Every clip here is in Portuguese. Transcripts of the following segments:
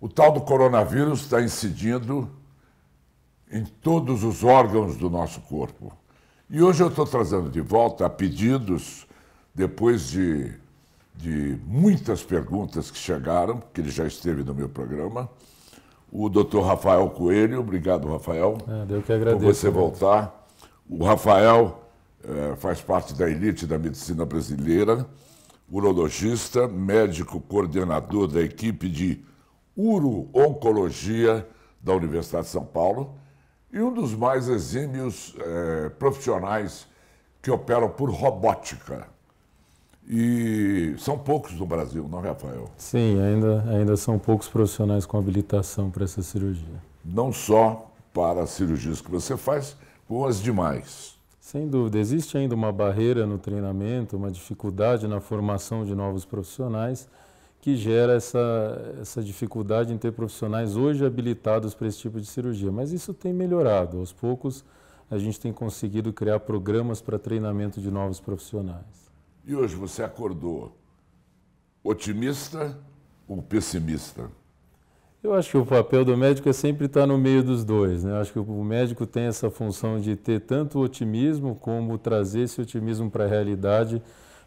O tal do coronavírus está incidindo em todos os órgãos do nosso corpo. E hoje eu estou trazendo de volta a pedidos, depois de, de muitas perguntas que chegaram, que ele já esteve no meu programa, o doutor Rafael Coelho. Obrigado, Rafael. É, eu que agradeço. Por você né? voltar. O Rafael é, faz parte da elite da medicina brasileira, urologista, médico coordenador da equipe de uro-oncologia da Universidade de São Paulo e um dos mais exímios é, profissionais que operam por robótica. E são poucos no Brasil, não, Rafael? Sim, ainda, ainda são poucos profissionais com habilitação para essa cirurgia. Não só para as cirurgias que você faz, como as demais. Sem dúvida, existe ainda uma barreira no treinamento, uma dificuldade na formação de novos profissionais que gera essa, essa dificuldade em ter profissionais hoje habilitados para esse tipo de cirurgia. Mas isso tem melhorado. Aos poucos, a gente tem conseguido criar programas para treinamento de novos profissionais. E hoje você acordou otimista ou pessimista? Eu acho que o papel do médico é sempre estar no meio dos dois. Né? Eu acho que o médico tem essa função de ter tanto otimismo como trazer esse otimismo para a realidade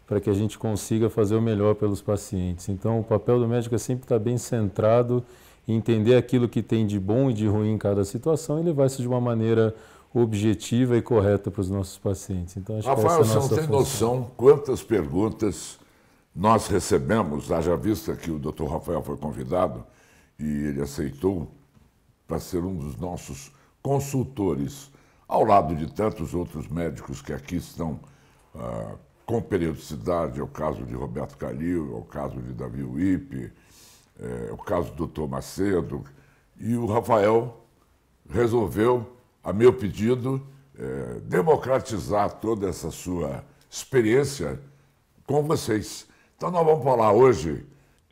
para que a gente consiga fazer o melhor pelos pacientes. Então, o papel do médico é sempre estar bem centrado entender aquilo que tem de bom e de ruim em cada situação e levar isso de uma maneira objetiva e correta para os nossos pacientes. Então, acho Rafael, que essa é a nossa você não tem noção quantas perguntas nós recebemos, haja vista que o Dr. Rafael foi convidado e ele aceitou para ser um dos nossos consultores, ao lado de tantos outros médicos que aqui estão uh, com periodicidade, é o caso de Roberto Calil, é o caso de Davi Wippe, é, é o caso do Dr. Macedo, e o Rafael resolveu, a meu pedido, é, democratizar toda essa sua experiência com vocês. Então, nós vamos falar hoje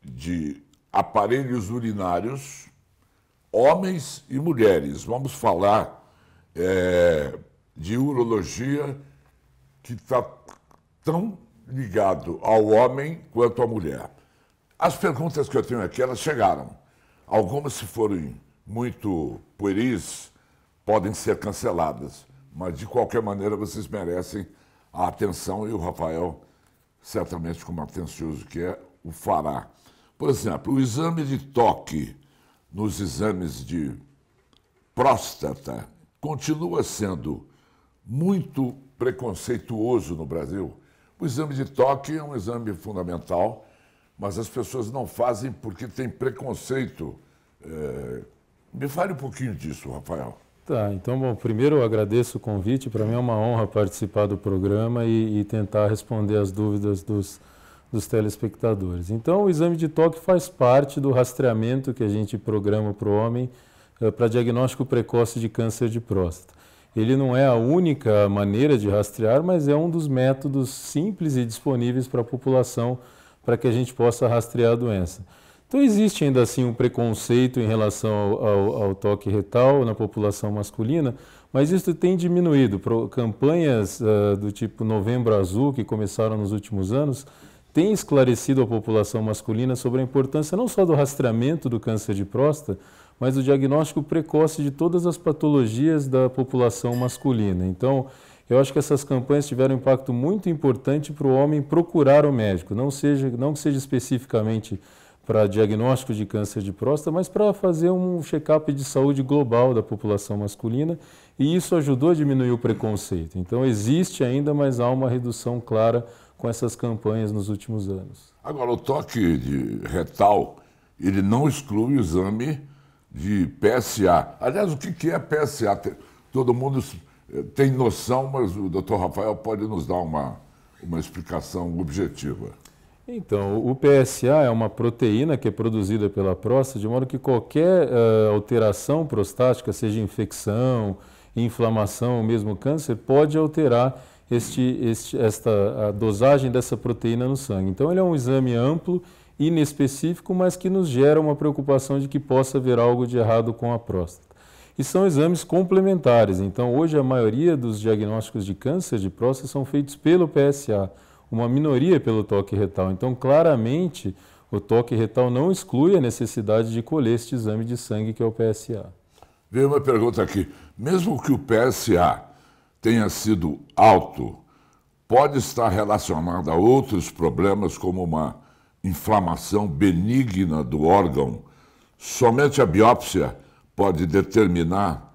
de aparelhos urinários, homens e mulheres. Vamos falar é, de urologia, que está tão ligado ao homem quanto à mulher. As perguntas que eu tenho aqui, elas chegaram. Algumas, se forem muito pueris, podem ser canceladas, mas de qualquer maneira vocês merecem a atenção e o Rafael, certamente como atencioso que é, o fará. Por exemplo, o exame de toque nos exames de próstata continua sendo muito preconceituoso no Brasil. O exame de toque é um exame fundamental, mas as pessoas não fazem porque tem preconceito. É... Me fale um pouquinho disso, Rafael. Tá, então, bom, primeiro eu agradeço o convite. Para mim é uma honra participar do programa e, e tentar responder as dúvidas dos, dos telespectadores. Então, o exame de toque faz parte do rastreamento que a gente programa para o homem eh, para diagnóstico precoce de câncer de próstata. Ele não é a única maneira de rastrear, mas é um dos métodos simples e disponíveis para a população para que a gente possa rastrear a doença. Então existe ainda assim um preconceito em relação ao, ao, ao toque retal na população masculina, mas isso tem diminuído. Pro, campanhas uh, do tipo Novembro Azul, que começaram nos últimos anos, têm esclarecido a população masculina sobre a importância não só do rastreamento do câncer de próstata, mas o diagnóstico precoce de todas as patologias da população masculina. Então, eu acho que essas campanhas tiveram um impacto muito importante para o homem procurar o médico, não, seja, não que seja especificamente para diagnóstico de câncer de próstata, mas para fazer um check-up de saúde global da população masculina, e isso ajudou a diminuir o preconceito. Então existe ainda, mas há uma redução clara com essas campanhas nos últimos anos. Agora, o toque de retal, ele não exclui o exame de PSA. Aliás, o que é PSA? Todo mundo eh, tem noção, mas o doutor Rafael pode nos dar uma, uma explicação objetiva. Então, o PSA é uma proteína que é produzida pela próstata, de modo que qualquer uh, alteração prostática, seja infecção, inflamação ou mesmo câncer, pode alterar este, este, esta, a dosagem dessa proteína no sangue. Então, ele é um exame amplo inespecífico, mas que nos gera uma preocupação de que possa haver algo de errado com a próstata. E são exames complementares, então hoje a maioria dos diagnósticos de câncer de próstata são feitos pelo PSA, uma minoria pelo toque retal. Então, claramente, o toque retal não exclui a necessidade de colher este exame de sangue que é o PSA. Veio uma pergunta aqui. Mesmo que o PSA tenha sido alto, pode estar relacionado a outros problemas como uma inflamação benigna do órgão, somente a biópsia pode determinar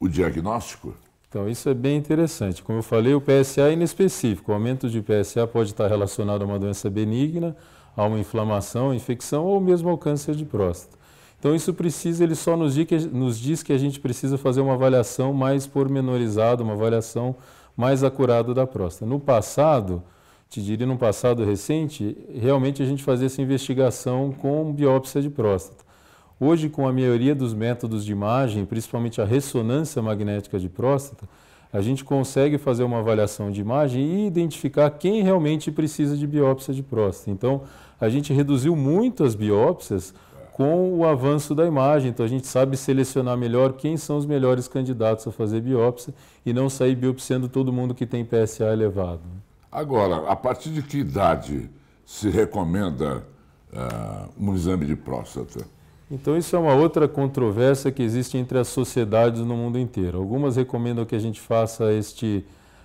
o diagnóstico? Então, isso é bem interessante. Como eu falei, o PSA é inespecífico. O aumento de PSA pode estar relacionado a uma doença benigna, a uma inflamação, infecção ou mesmo ao câncer de próstata. Então, isso precisa, ele só nos diz, que, nos diz que a gente precisa fazer uma avaliação mais pormenorizada, uma avaliação mais acurada da próstata. No passado, te diria, no passado recente, realmente a gente fazia essa investigação com biópsia de próstata. Hoje, com a maioria dos métodos de imagem, principalmente a ressonância magnética de próstata, a gente consegue fazer uma avaliação de imagem e identificar quem realmente precisa de biópsia de próstata. Então, a gente reduziu muito as biópsias com o avanço da imagem, então a gente sabe selecionar melhor quem são os melhores candidatos a fazer biópsia e não sair biopsiando todo mundo que tem PSA elevado. Agora, a partir de que idade se recomenda uh, um exame de próstata? Então, isso é uma outra controvérsia que existe entre as sociedades no mundo inteiro. Algumas recomendam que a gente faça este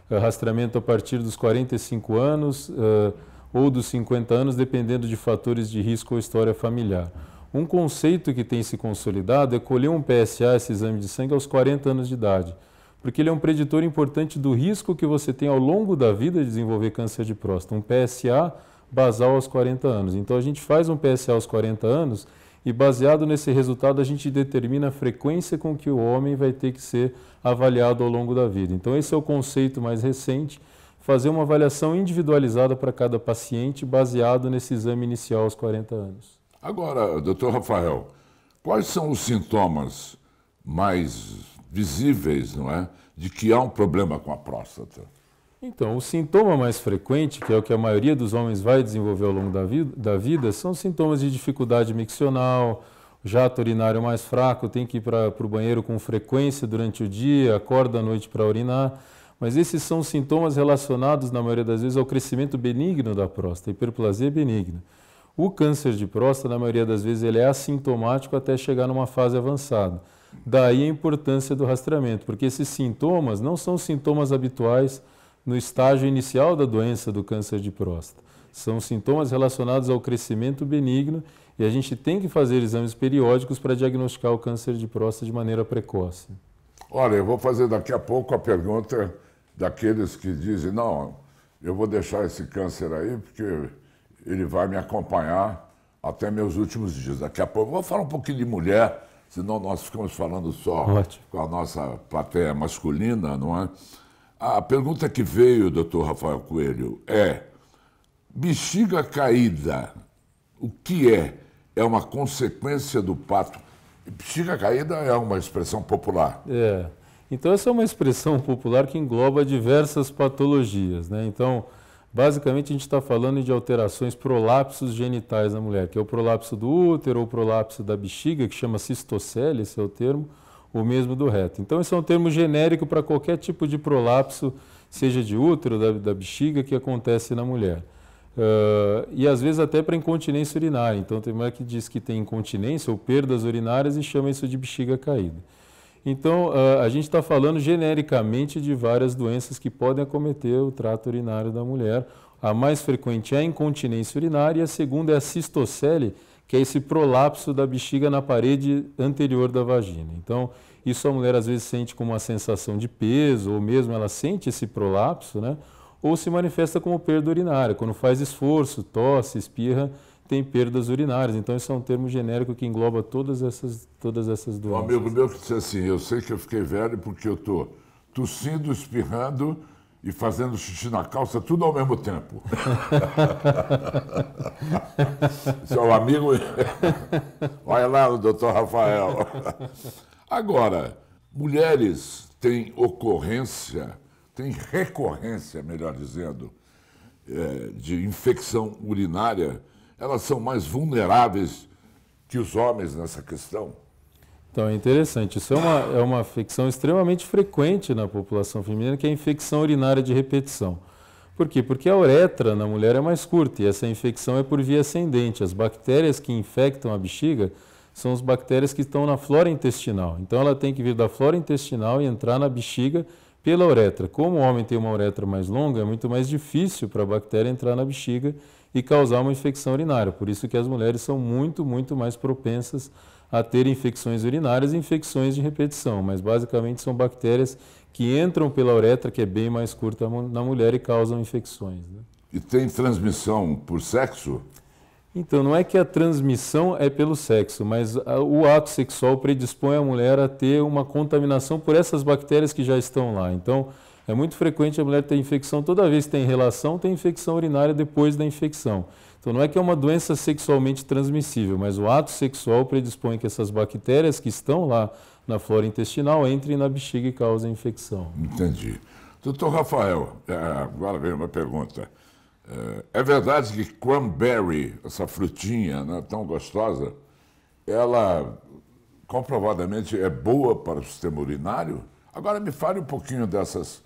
eh, rastreamento a partir dos 45 anos uh, ou dos 50 anos, dependendo de fatores de risco ou história familiar. Um conceito que tem se consolidado é colher um PSA, esse exame de sangue, aos 40 anos de idade porque ele é um preditor importante do risco que você tem ao longo da vida de desenvolver câncer de próstata, um PSA basal aos 40 anos. Então a gente faz um PSA aos 40 anos e baseado nesse resultado a gente determina a frequência com que o homem vai ter que ser avaliado ao longo da vida. Então esse é o conceito mais recente, fazer uma avaliação individualizada para cada paciente baseado nesse exame inicial aos 40 anos. Agora, doutor Rafael, quais são os sintomas mais visíveis, não é? De que há um problema com a próstata. Então, o sintoma mais frequente, que é o que a maioria dos homens vai desenvolver ao longo da vida, da vida são sintomas de dificuldade miccional, jato urinário mais fraco, tem que ir para o banheiro com frequência durante o dia, acorda à noite para urinar. Mas esses são sintomas relacionados, na maioria das vezes, ao crescimento benigno da próstata, hiperplasia benigna. O câncer de próstata, na maioria das vezes, ele é assintomático até chegar numa fase avançada. Daí a importância do rastreamento, porque esses sintomas não são sintomas habituais no estágio inicial da doença do câncer de próstata. São sintomas relacionados ao crescimento benigno e a gente tem que fazer exames periódicos para diagnosticar o câncer de próstata de maneira precoce. Olha, eu vou fazer daqui a pouco a pergunta daqueles que dizem: não, eu vou deixar esse câncer aí porque ele vai me acompanhar até meus últimos dias. Daqui a pouco vou falar um pouquinho de mulher senão nós ficamos falando só Ótimo. com a nossa plateia masculina, não é? A pergunta que veio, doutor Rafael Coelho, é: bexiga caída, o que é? É uma consequência do pato? Bexiga caída é uma expressão popular. É. Então, essa é uma expressão popular que engloba diversas patologias, né? Então. Basicamente, a gente está falando de alterações prolapsos genitais na mulher, que é o prolapso do útero ou o prolapso da bexiga, que chama cistocele, esse é o termo, ou mesmo do reto. Então, esse é um termo genérico para qualquer tipo de prolapso, seja de útero, da, da bexiga, que acontece na mulher. Uh, e às vezes até para incontinência urinária. Então, tem mulher que diz que tem incontinência ou perdas urinárias e chama isso de bexiga caída. Então, a gente está falando genericamente de várias doenças que podem acometer o trato urinário da mulher. A mais frequente é a incontinência urinária e a segunda é a cistocele, que é esse prolapso da bexiga na parede anterior da vagina. Então, isso a mulher às vezes sente como uma sensação de peso, ou mesmo ela sente esse prolapso, né? ou se manifesta como perda urinária, quando faz esforço, tosse, espirra tem perdas urinárias. Então, isso é um termo genérico que engloba todas essas, todas essas doenças. Um amigo meu que disse assim: Eu sei que eu fiquei velho porque eu estou tossindo, espirrando e fazendo xixi na calça, tudo ao mesmo tempo. Seu amigo. Olha lá o doutor Rafael. Agora, mulheres têm ocorrência, têm recorrência, melhor dizendo, eh, de infecção urinária elas são mais vulneráveis que os homens nessa questão? Então, é interessante. Isso é uma, é uma infecção extremamente frequente na população feminina, que é a infecção urinária de repetição. Por quê? Porque a uretra na mulher é mais curta e essa infecção é por via ascendente. As bactérias que infectam a bexiga são as bactérias que estão na flora intestinal. Então, ela tem que vir da flora intestinal e entrar na bexiga pela uretra. Como o homem tem uma uretra mais longa, é muito mais difícil para a bactéria entrar na bexiga e causar uma infecção urinária. Por isso que as mulheres são muito, muito mais propensas a ter infecções urinárias e infecções de repetição, mas basicamente são bactérias que entram pela uretra, que é bem mais curta na mulher, e causam infecções. Né? E tem transmissão por sexo? Então, não é que a transmissão é pelo sexo, mas o ato sexual predispõe a mulher a ter uma contaminação por essas bactérias que já estão lá. Então, é muito frequente a mulher ter infecção, toda vez que tem relação, tem infecção urinária depois da infecção. Então não é que é uma doença sexualmente transmissível, mas o ato sexual predispõe que essas bactérias que estão lá na flora intestinal entrem na bexiga e causem infecção. Entendi. Doutor Rafael, é, agora vem uma pergunta. É, é verdade que cranberry, essa frutinha né, tão gostosa, ela comprovadamente é boa para o sistema urinário? Agora me fale um pouquinho dessas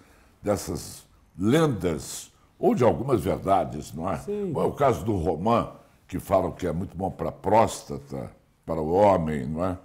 dessas lendas, ou de algumas verdades, não é? Sim. é o caso do Romã, que falam que é muito bom para a próstata, para o homem, não é?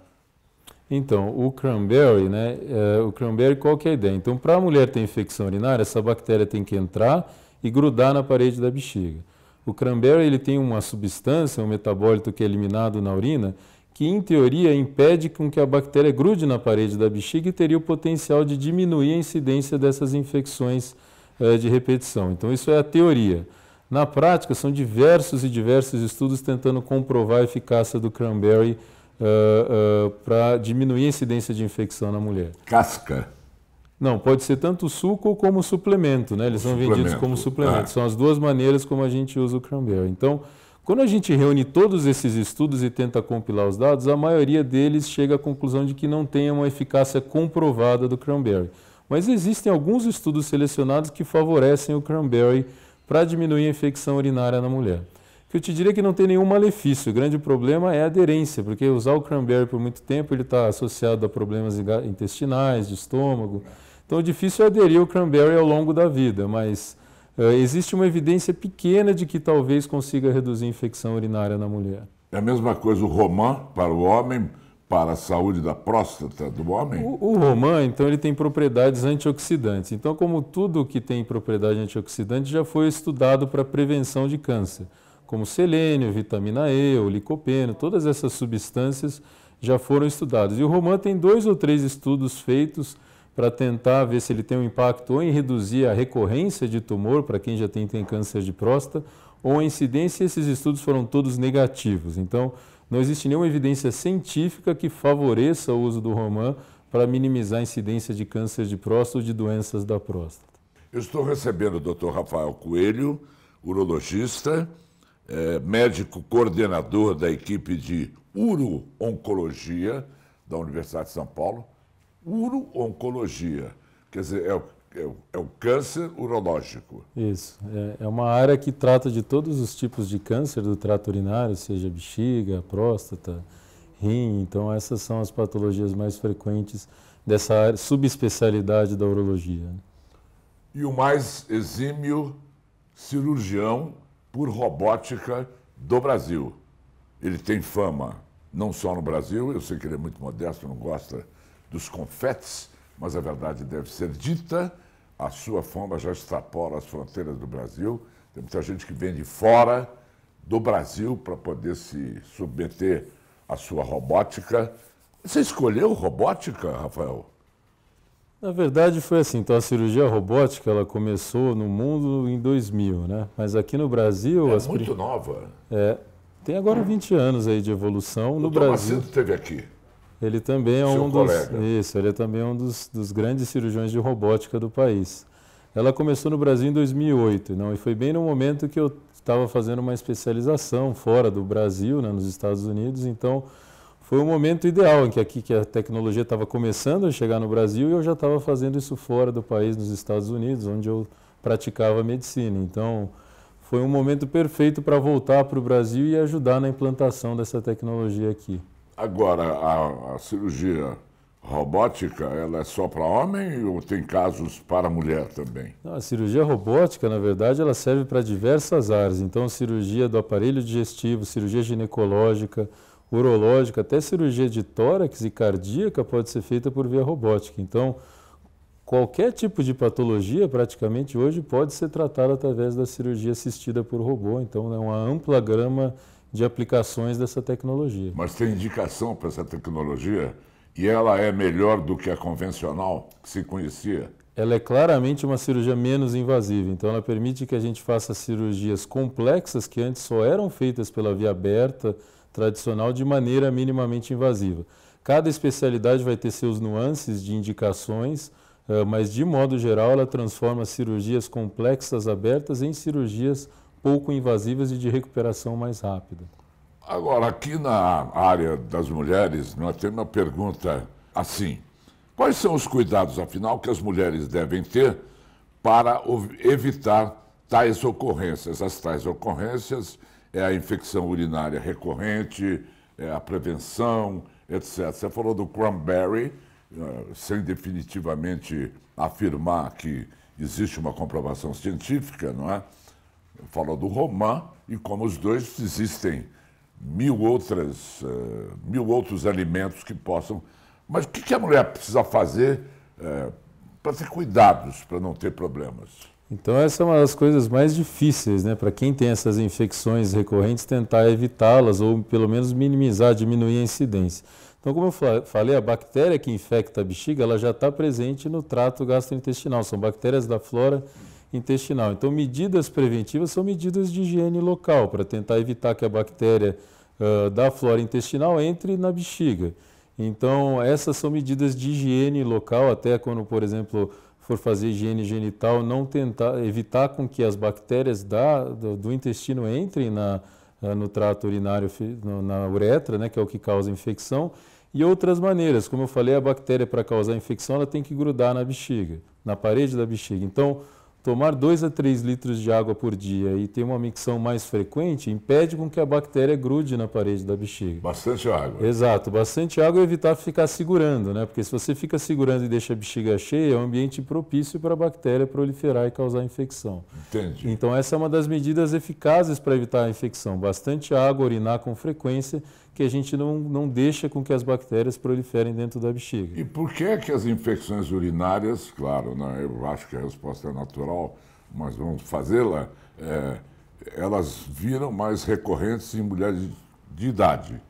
Então, o cranberry, né? É, o cranberry, qual que é a ideia? Então, para a mulher ter infecção urinária, essa bactéria tem que entrar e grudar na parede da bexiga. O cranberry ele tem uma substância, um metabólito que é eliminado na urina, que em teoria impede com que a bactéria grude na parede da bexiga e teria o potencial de diminuir a incidência dessas infecções eh, de repetição. Então isso é a teoria. Na prática, são diversos e diversos estudos tentando comprovar a eficácia do cranberry uh, eh, uh, eh, para diminuir a incidência de infecção na mulher. Casca? Não, pode ser tanto suco como suplemento, né? Eles são vendidos como suplemento. Ah. São as duas maneiras como a gente usa o cranberry. Então, quando a gente reúne todos esses estudos e tenta compilar os dados, a maioria deles chega à conclusão de que não tem uma eficácia comprovada do cranberry. Mas existem alguns estudos selecionados que favorecem o cranberry para diminuir a infecção urinária na mulher. Que eu te diria é que não tem nenhum malefício, o grande problema é a aderência, porque usar o cranberry por muito tempo ele está associado a problemas intestinais, de estômago. Então o difícil é aderir o cranberry ao longo da vida, mas eh, existe uma evidência pequena de que talvez consiga reduzir a infecção urinária na mulher. É a mesma coisa o romã para o homem, para a saúde da próstata do homem? O, o romã, então, ele tem propriedades antioxidantes. Então, como tudo que tem propriedade antioxidante já foi estudado para prevenção de câncer, como selênio, vitamina E, o licopeno, todas essas substâncias já foram estudadas. E o romã tem dois ou três estudos feitos para tentar ver se ele tem um impacto ou em reduzir a recorrência de tumor para quem já tem, tem câncer de próstata ou a incidência, esses estudos foram todos negativos. Então, não existe nenhuma evidência científica que favoreça o uso do Roman para minimizar a incidência de câncer de próstata ou de doenças da próstata. Eu estou recebendo o Dr. Rafael Coelho, urologista, é, médico coordenador da equipe de uro-oncologia da Universidade de São Paulo uro-oncologia. Quer dizer, é o, é o, é o câncer urológico. Isso. É, é, uma área que trata de todos os tipos de câncer do trato urinário, seja bexiga, próstata, rim. Então, essas são as patologias mais frequentes dessa área, subespecialidade da urologia. E o mais exímio cirurgião por robótica do Brasil. Ele tem fama, não só no Brasil, eu sei que ele é muito modesto, não gosta dos confetes, mas a verdade deve ser dita, a sua fama já extrapola as fronteiras do Brasil. Tem muita gente que vem de fora do Brasil para poder se submeter à sua robótica. Você escolheu robótica, Rafael? Na verdade foi assim, então a cirurgia robótica ela começou no mundo em 2000, né? Mas aqui no Brasil... É muito nova. É, tem agora 20 anos aí de evolução o no Brasil. O Macedo esteve aqui. Ele também é um dos isso, ele é também um dos, dos, grandes cirurgiões de robótica do país. Ela começou no Brasil em 2008, não, e foi bem no momento que eu estava fazendo uma especialização fora do Brasil, né, nos Estados Unidos, então foi o um momento ideal em que aqui que a tecnologia estava começando a chegar no Brasil e eu já estava fazendo isso fora do país, nos Estados Unidos, onde eu praticava medicina. Então, foi um momento perfeito para voltar para o Brasil e ajudar na implantação dessa tecnologia aqui. Agora, a, a cirurgia robótica, ela é só para homem ou tem casos para mulher também? Não, a cirurgia robótica, na verdade, ela serve para diversas áreas. Então, cirurgia do aparelho digestivo, cirurgia ginecológica, urológica, até cirurgia de tórax e cardíaca pode ser feita por via robótica. Então, qualquer tipo de patologia, praticamente hoje, pode ser tratada através da cirurgia assistida por robô. Então, é uma ampla grama de aplicações dessa tecnologia. Mas tem indicação para essa tecnologia? E ela é melhor do que a convencional que se conhecia? Ela é claramente uma cirurgia menos invasiva, então ela permite que a gente faça cirurgias complexas que antes só eram feitas pela via aberta tradicional de maneira minimamente invasiva. Cada especialidade vai ter seus nuances de indicações, eh, mas de modo geral ela transforma cirurgias complexas abertas em cirurgias pouco invasivas e de recuperação mais rápida. Agora, aqui na área das mulheres, nós temos uma pergunta assim: quais são os cuidados, afinal, que as mulheres devem ter para evitar tais ocorrências? As tais ocorrências é a infecção urinária recorrente, é a prevenção, etc. Você falou do cranberry, eh, sem definitivamente afirmar que existe uma comprovação científica, não é? falou do Romã, e como os dois, existem mil, outras, uh, mil outros alimentos que possam. Mas o que, que a mulher precisa fazer uh, para ter cuidados, para não ter problemas? Então, essa é uma das coisas mais difíceis, né? Para quem tem essas infecções recorrentes, tentar evitá-las ou pelo menos minimizar, diminuir a incidência. Então, como eu falei, a bactéria que infecta a bexiga, ela já está presente no trato gastrointestinal. São bactérias da flora intestinal. Então, medidas preventivas são medidas de higiene local para tentar evitar que a bactéria uh, da flora intestinal entre na bexiga. Então, essas são medidas de higiene local, até quando, por exemplo, for fazer higiene genital, não tentar evitar com que as bactérias da, do, do, intestino entrem na, no trato urinário, na uretra, né, que é o que causa infecção, e outras maneiras. Como eu falei, a bactéria para causar infecção, ela tem que grudar na bexiga, na parede da bexiga. Então, tomar 2 a 3 litros de água por dia e ter uma micção mais frequente impede com que a bactéria grude na parede da bexiga. Bastante água. Exato, bastante água e evitar ficar segurando, né? Porque se você fica segurando e deixa a bexiga cheia, é um ambiente propício para a bactéria proliferar e causar infecção. Entendi. Então essa é uma das medidas eficazes para evitar a infecção, bastante água, urinar com frequência que a gente não, não deixa com que as bactérias proliferem dentro da bexiga. E por que, é que as infecções urinárias, claro, né, eu acho que a resposta é natural, mas vamos fazê-la, é, elas viram mais recorrentes em mulheres de, de idade?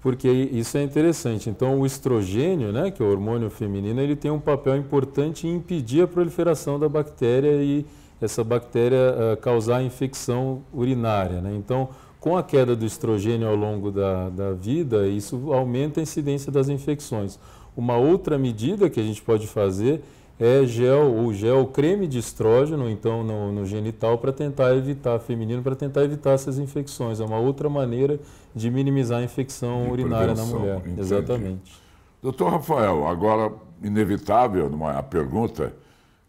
Porque isso é interessante. Então, o estrogênio, né, que é o hormônio feminino, ele tem um papel importante em impedir a proliferação da bactéria e essa bactéria uh, causar infecção urinária. Né? Então, com a queda do estrogênio ao longo da, da vida, isso aumenta a incidência das infecções. Uma outra medida que a gente pode fazer é gel ou gel creme de estrógeno, então no, no genital, para tentar evitar, feminino, para tentar evitar essas infecções. É uma outra maneira de minimizar a infecção de urinária na mulher. Entendi. Exatamente. Doutor Rafael, agora, inevitável uma, a pergunta: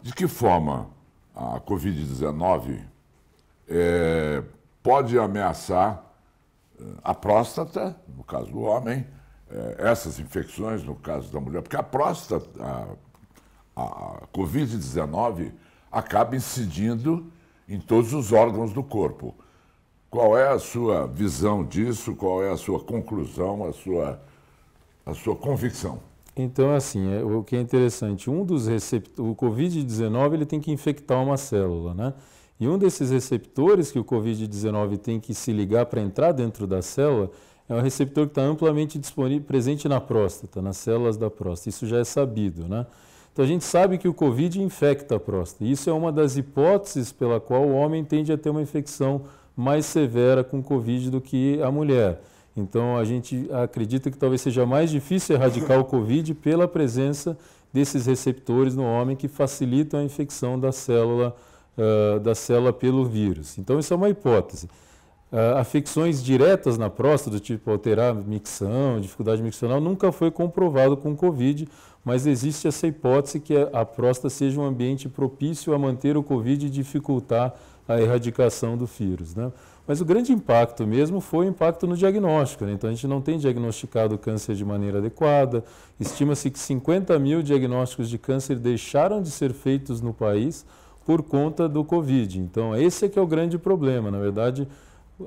de que forma a Covid-19 é, pode ameaçar eh, a próstata, no caso do homem, eh, essas infecções, no caso da mulher, porque a próstata, a, a Covid-19, acaba incidindo em todos os órgãos do corpo. Qual é a sua visão disso? Qual é a sua conclusão, a sua, a sua convicção? Então, assim, é, o que é interessante, um dos receptores, o Covid-19 ele tem que infectar uma célula, né? E um desses receptores que o Covid-19 tem que se ligar para entrar dentro da célula é um receptor que está amplamente disponível, presente na próstata, nas células da próstata. Isso já é sabido, né? Então a gente sabe que o Covid infecta a próstata. Isso é uma das hipóteses pela qual o homem tende a ter uma infecção mais severa com Covid do que a mulher. Então a gente acredita que talvez seja mais difícil erradicar o Covid pela presença desses receptores no homem que facilitam a infecção da célula uh, da célula pelo vírus. Então, isso é uma hipótese. Uh, afecções diretas na próstata, tipo alterar micção, dificuldade miccional, nunca foi comprovado com Covid, mas existe essa hipótese que a próstata seja um ambiente propício a manter o Covid e dificultar a erradicação do vírus. Né? Mas o grande impacto mesmo foi o impacto no diagnóstico. Né? Então, a gente não tem diagnosticado câncer de maneira adequada. Estima-se que 50 mil diagnósticos de câncer deixaram de ser feitos no país por conta do Covid. Então, esse é que é o grande problema. Na verdade,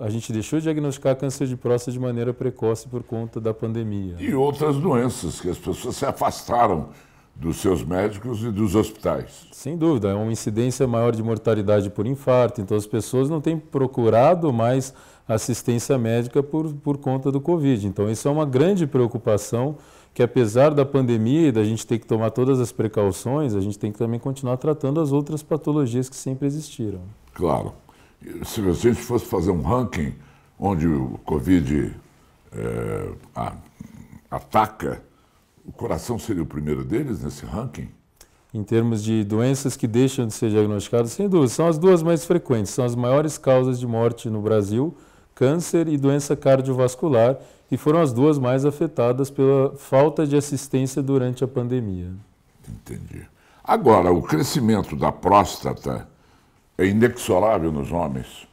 a gente deixou de diagnosticar câncer de próstata de maneira precoce por conta da pandemia. E outras doenças, que as pessoas se afastaram dos seus médicos e dos hospitais. Sem dúvida, é uma incidência maior de mortalidade por infarto, então as pessoas não têm procurado mais assistência médica por, por conta do Covid. Então, isso é uma grande preocupação que apesar da pandemia e da gente ter que tomar todas as precauções, a gente tem que também continuar tratando as outras patologias que sempre existiram. Claro. Se a gente fosse fazer um ranking onde o Covid é, a, ataca, o coração seria o primeiro deles nesse ranking? Em termos de doenças que deixam de ser diagnosticadas, sem dúvida, são as duas mais frequentes, são as maiores causas de morte no Brasil, câncer e doença cardiovascular, e foram as duas mais afetadas pela falta de assistência durante a pandemia. Entendi. Agora, o crescimento da próstata é inexorável nos homens?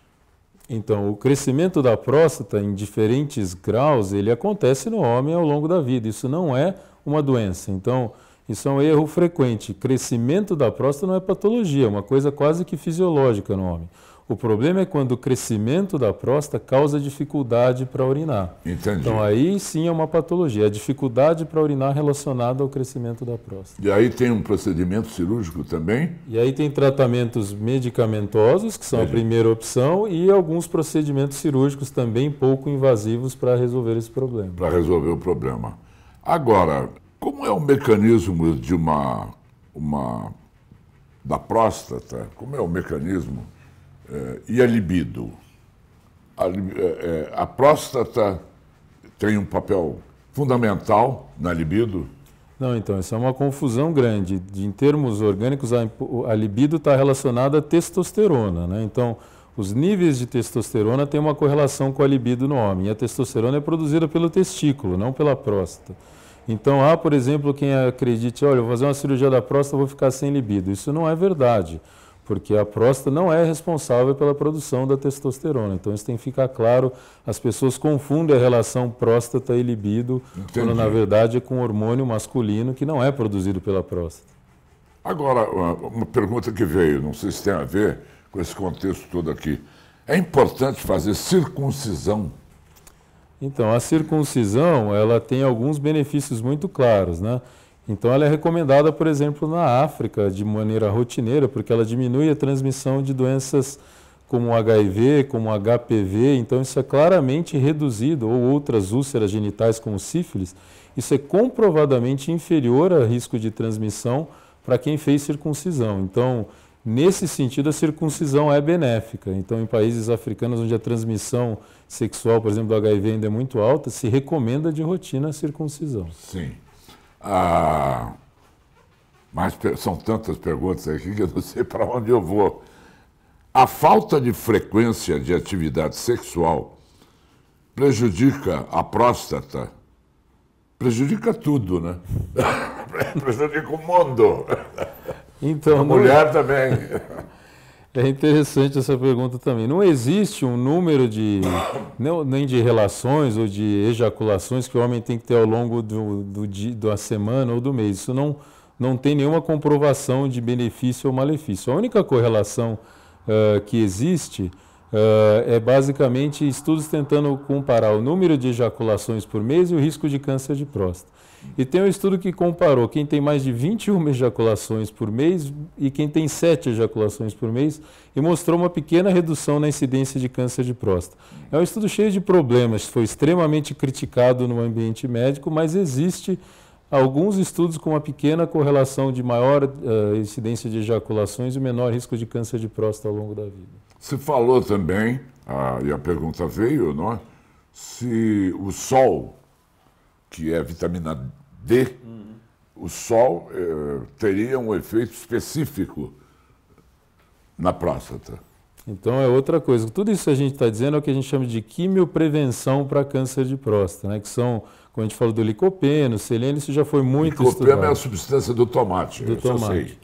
Então, o crescimento da próstata em diferentes graus, ele acontece no homem ao longo da vida. Isso não é uma doença. Então, isso é um erro frequente. Crescimento da próstata não é patologia, é uma coisa quase que fisiológica no homem. O problema é quando o crescimento da próstata causa dificuldade para urinar. Entendi. Então aí sim é uma patologia, a é dificuldade para urinar relacionada ao crescimento da próstata. E aí tem um procedimento cirúrgico também? E aí tem tratamentos medicamentosos, que são Entendi. a primeira opção, e alguns procedimentos cirúrgicos também pouco invasivos para resolver esse problema. Para resolver o problema. Agora, como é o mecanismo de uma, uma da próstata? Como é o mecanismo? Eh, e a libido? A, eh, eh, a próstata tem um papel fundamental na libido? Não, então, isso é uma confusão grande. Em termos orgânicos, a, libido está relacionada à testosterona. Né? Então, os níveis de testosterona têm uma correlação com a libido no homem. E a testosterona é produzida pelo testículo, não pela próstata. Então, há, por exemplo, quem acredite, olha, vou fazer uma cirurgia da próstata, vou ficar sem libido. Isso não é verdade porque a próstata não é responsável pela produção da testosterona. Então isso tem que ficar claro. As pessoas confundem a relação próstata e libido, Entendi. quando na verdade é com hormônio masculino que não é produzido pela próstata. Agora, uma pergunta que veio, não sei se tem a ver com esse contexto todo aqui. É importante fazer circuncisão? Então, a circuncisão, ela tem alguns benefícios muito claros, né? Então, ela é recomendada, por exemplo, na África de maneira rotineira, porque ela diminui a transmissão de doenças como HIV, como HPV. Então, isso é claramente reduzido, ou outras úlceras genitais, como sífilis. Isso é comprovadamente inferior a risco de transmissão para quem fez circuncisão. Então, nesse sentido, a circuncisão é benéfica. Então, em países africanos onde a transmissão sexual, por exemplo, do HIV ainda é muito alta, se recomenda de rotina a circuncisão. Sim. Ah, mas são tantas perguntas aqui que eu não sei para onde eu vou. A falta de frequência de atividade sexual prejudica a próstata, prejudica tudo, né? prejudica o mundo. Então, a mulher não... também. É interessante essa pergunta também. Não existe um número de nem de relações ou de ejaculações que o homem tem que ter ao longo do, do, da semana ou do mês. Isso não, não tem nenhuma comprovação de benefício ou malefício. A única correlação uh, que existe uh, é basicamente estudos tentando comparar o número de ejaculações por mês e o risco de câncer de próstata. E tem um estudo que comparou quem tem mais de 21 ejaculações por mês e quem tem 7 ejaculações por mês e mostrou uma pequena redução na incidência de câncer de próstata. É um estudo cheio de problemas, foi extremamente criticado no ambiente médico, mas existe alguns estudos com uma pequena correlação de maior uh, incidência de ejaculações e menor risco de câncer de próstata ao longo da vida. Você falou também, ah, e a pergunta veio, não é? se o sol que é a vitamina D, uhum. o sol é, teria um efeito específico na próstata. Então é outra coisa. Tudo isso que a gente está dizendo é o que a gente chama de quimioprevenção para câncer de próstata, né? que são, como a gente falou do licopeno, selênio, isso já foi muito licopeno estudado. Licopeno é a substância do tomate, do tomate.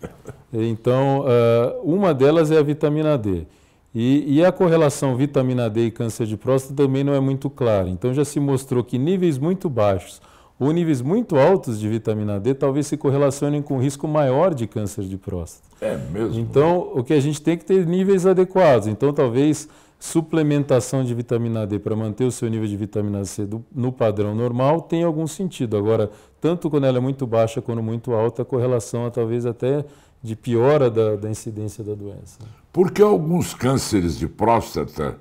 Então, ah, uma delas é a vitamina D. E, e, a correlação vitamina D e câncer de próstata também não é muito clara. Então já se mostrou que níveis muito baixos ou níveis muito altos de vitamina D talvez se correlacionem com risco maior de câncer de próstata. É mesmo? Então o que a gente tem que ter níveis adequados. Então talvez suplementação de vitamina D para manter o seu nível de vitamina C do, no padrão normal tem algum sentido. Agora, tanto quando ela é muito baixa quanto muito alta, a correlação é talvez até de piora da, da incidência da doença. Porque alguns cânceres de próstata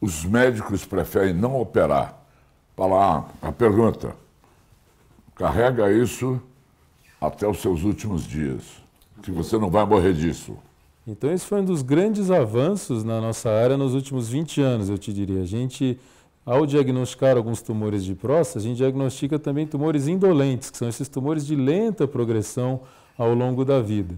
os médicos preferem não operar. Falar ah, a pergunta, carrega isso até os seus últimos dias, que você não vai morrer disso. Então esse foi um dos grandes avanços na nossa área nos últimos 20 anos, eu te diria. A gente, ao diagnosticar alguns tumores de próstata, a gente diagnostica também tumores indolentes, que são esses tumores de lenta progressão ao longo da vida.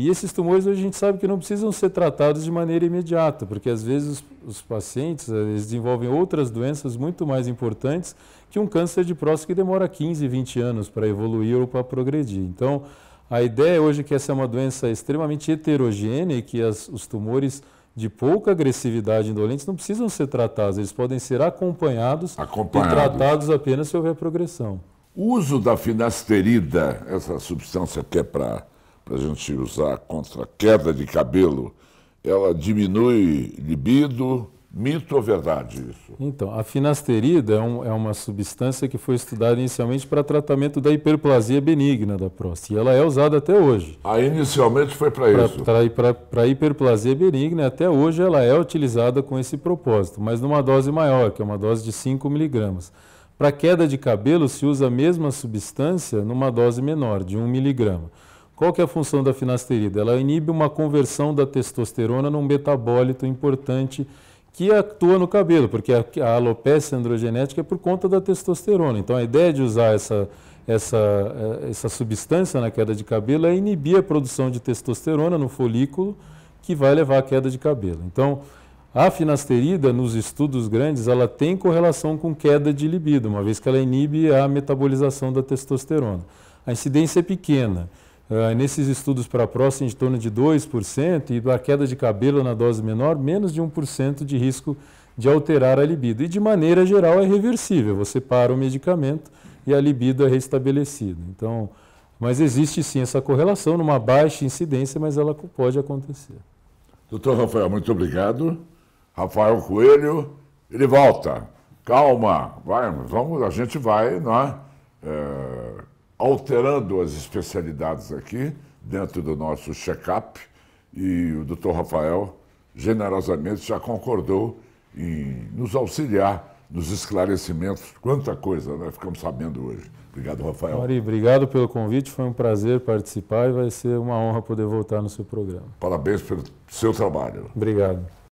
E esses tumores hoje a gente sabe que não precisam ser tratados de maneira imediata, porque às vezes os, os pacientes eh, eles desenvolvem outras doenças muito mais importantes que um câncer de próstata que demora 15, 20 anos para evoluir ou para progredir. Então, a ideia hoje é que essa é uma doença extremamente heterogênea e que as, os tumores de pouca agressividade indolentes não precisam ser tratados, eles podem ser acompanhados e tratados apenas se houver progressão. O uso da finasterida, essa substância que é para para a gente usar contra queda de cabelo, ela diminui libido, mito ou verdade isso? Então, a finasterida é, um, é uma substância que foi estudada inicialmente para tratamento da hiperplasia benigna da próstata, e ela é usada até hoje. Ah, inicialmente foi para isso? Para hiperplasia benigna, até hoje ela é utilizada com esse propósito, mas numa dose maior, que é uma dose de 5 miligramas. Para queda de cabelo, se usa a mesma substância numa dose menor, de 1 miligrama. Qual que é a função da finasterida? Ela inibe uma conversão da testosterona num metabólito importante que atua no cabelo, porque a alopecia androgenética é por conta da testosterona. Então a ideia de usar essa, essa, eh, essa substância na queda de cabelo é inibir a produção de testosterona no folículo, que vai levar à queda de cabelo. Então a finasterida, nos estudos grandes, ela tem correlação com queda de libido, uma vez que ela inibe a metabolização da testosterona. A incidência é pequena. Ah, nesses estudos para a próstata em torno de 2% e da queda de cabelo na dose menor, menos de 1% de risco de alterar a libido. E de maneira geral é reversível, você para o medicamento e a libido é restabelecida. Então, mas existe sim essa correlação, numa baixa incidência, mas ela pode acontecer. Doutor Rafael, muito obrigado. Rafael Coelho, ele volta. Calma, vai, vamos, a gente vai, não é? é alterando as especialidades aqui, dentro do nosso check-up, e o doutor Rafael generosamente já concordou em nos auxiliar nos esclarecimentos. Quanta coisa nós né? ficamos sabendo hoje. Obrigado, Rafael. Mari, obrigado pelo convite. Foi um prazer participar e vai ser uma honra poder voltar no seu programa. Parabéns pelo seu trabalho. Obrigado.